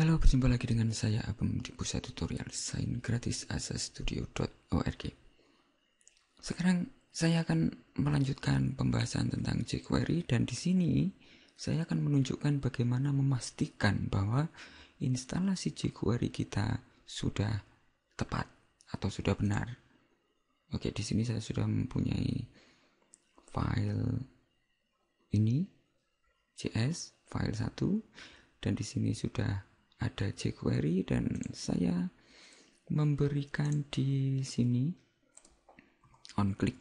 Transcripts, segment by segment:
Halo, berjumpa lagi dengan saya Abem di pusat tutorial sign gratis asas studio.org. Sekarang saya akan melanjutkan pembahasan tentang jQuery dan di sini saya akan menunjukkan bagaimana memastikan bahwa instalasi jQuery kita sudah tepat atau sudah benar. Oke, di sini saya sudah mempunyai file ini JS file 1 dan di sini sudah ada jQuery dan saya memberikan di sini on click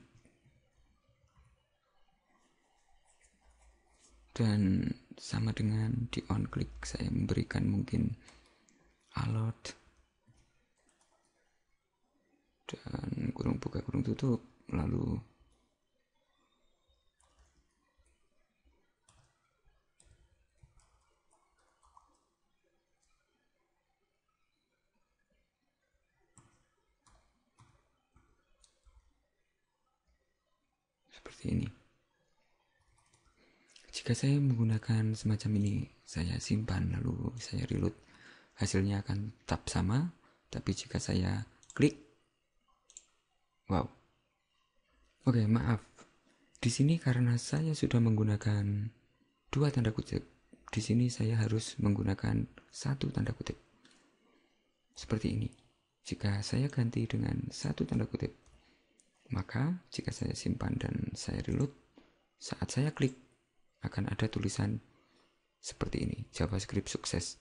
dan sama dengan di on click saya memberikan mungkin alert dan kurung buka kurung tutup lalu seperti ini jika saya menggunakan semacam ini saya simpan lalu saya reload hasilnya akan tetap sama tapi jika saya klik wow oke maaf di sini karena saya sudah menggunakan dua tanda kutip di sini saya harus menggunakan satu tanda kutip seperti ini jika saya ganti dengan satu tanda kutip maka jika saya simpan dan saya reload, saat saya klik akan ada tulisan seperti ini, JavaScript sukses.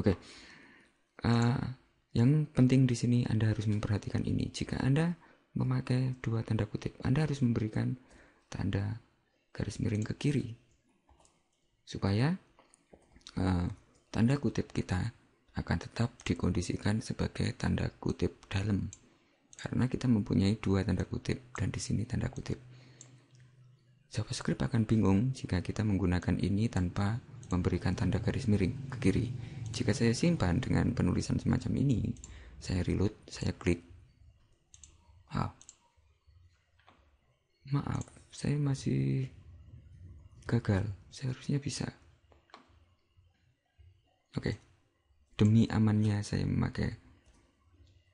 Oke, okay. uh, eh, yang penting di sini Anda harus memperhatikan ini. Jika Anda memakai dua tanda kutip, Anda harus memberikan tanda garis miring ke kiri supaya uh, tanda kutip kita akan tetap dikondisikan sebagai tanda kutip dalam karena kita mempunyai dua tanda kutip dan di sini tanda kutip. JavaScript akan bingung jika kita menggunakan ini tanpa memberikan tanda garis miring ke kiri. Jika saya simpan dengan penulisan semacam ini, saya reload, saya klik. Ah. Maaf, saya masih gagal. Seharusnya bisa. Oke. Okay. Demi amannya saya memakai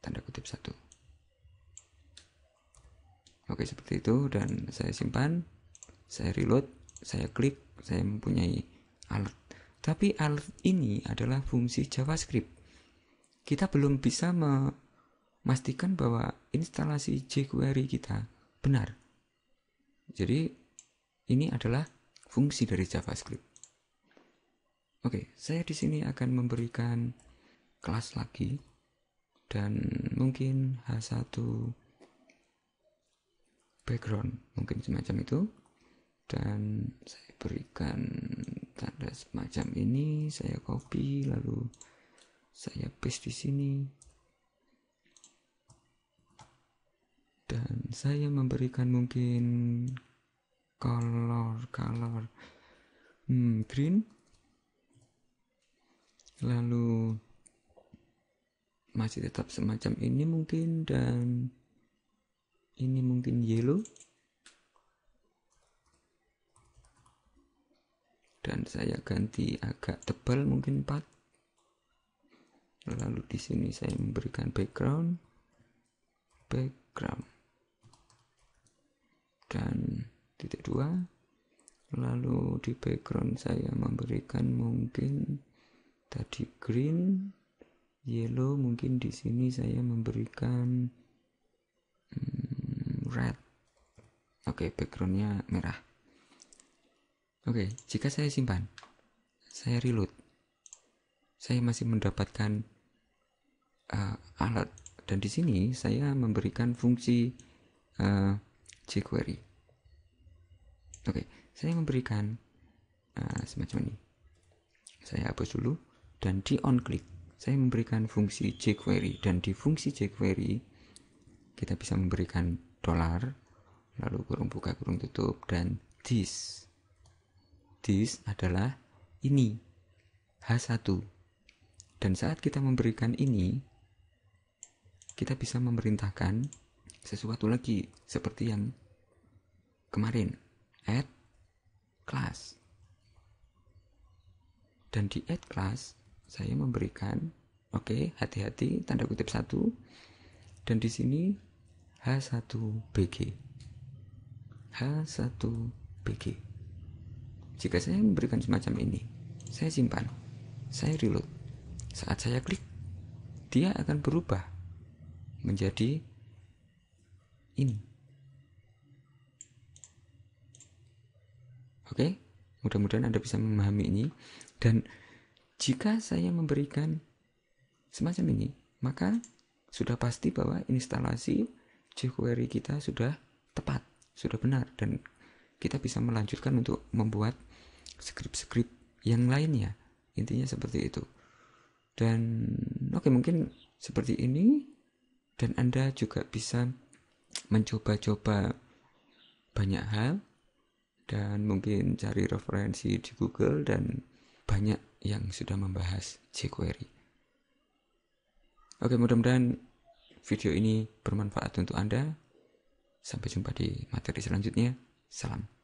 tanda kutip satu. Oke seperti itu dan saya simpan, saya reload, saya klik, saya mempunyai alert. Tapi alert ini adalah fungsi JavaScript. Kita belum bisa memastikan bahwa instalasi jQuery kita benar. Jadi ini adalah fungsi dari JavaScript. Oke, saya di sini akan memberikan kelas lagi dan mungkin H1 background mungkin semacam itu dan saya berikan tanda semacam ini saya copy lalu saya paste di sini dan saya memberikan mungkin color color hmm, green lalu masih tetap semacam ini mungkin dan ini mungkin yellow dan saya ganti agak tebal mungkin 4 lalu di sini saya memberikan background background dan titik dua lalu di background saya memberikan mungkin tadi green yellow mungkin di sini saya memberikan hmm, red oke okay, backgroundnya merah oke okay, jika saya simpan saya reload saya masih mendapatkan uh, alat dan di sini saya memberikan fungsi uh, jQuery oke okay, saya memberikan uh, semacam ini saya hapus dulu dan di on click saya memberikan fungsi jQuery dan di fungsi jQuery kita bisa memberikan dolar lalu kurung buka kurung tutup dan this this adalah ini H1 dan saat kita memberikan ini kita bisa memerintahkan sesuatu lagi seperti yang kemarin add class dan di add class saya memberikan oke okay, hati-hati tanda kutip satu dan di sini H1BG H1BG jika saya memberikan semacam ini saya simpan saya reload saat saya klik dia akan berubah menjadi ini oke mudah-mudahan Anda bisa memahami ini dan jika saya memberikan semacam ini maka sudah pasti bahwa instalasi jQuery kita sudah tepat, sudah benar dan kita bisa melanjutkan untuk membuat script-script yang lainnya. Intinya seperti itu. Dan oke okay, mungkin seperti ini dan Anda juga bisa mencoba-coba banyak hal dan mungkin cari referensi di Google dan banyak yang sudah membahas jQuery. Oke, mudah-mudahan video ini bermanfaat untuk Anda. Sampai jumpa di materi selanjutnya. Salam.